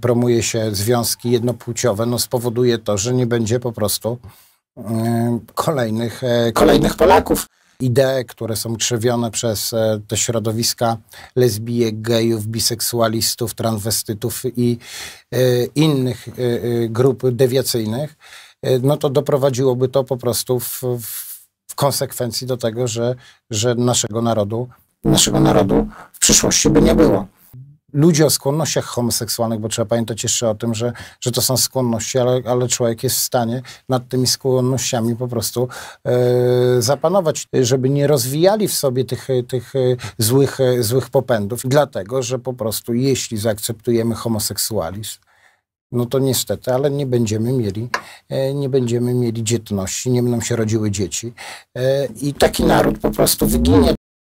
promuje się związki jednopłciowe, no spowoduje to, że nie będzie po prostu e, e, kolejnych, kolejnych Polaków. Idee, które są krzewione przez e, te środowiska lesbijek, gejów, biseksualistów, transwestytów i innych grup dewiacyjnych, no to doprowadziłoby to po prostu w, w konsekwencji do tego, że, że naszego narodu, naszego narodu w przyszłości by nie było ludzi o skłonnościach homoseksualnych, bo trzeba pamiętać jeszcze o tym, że, że to są skłonności, ale, ale człowiek jest w stanie nad tymi skłonnościami po prostu e, zapanować, żeby nie rozwijali w sobie tych, tych e, złych, e, złych popędów, dlatego że po prostu jeśli zaakceptujemy homoseksualizm, no to niestety, ale nie będziemy mieli, e, nie będziemy mieli dzietności, nie będą się rodziły dzieci i taki naród po prostu wyginie.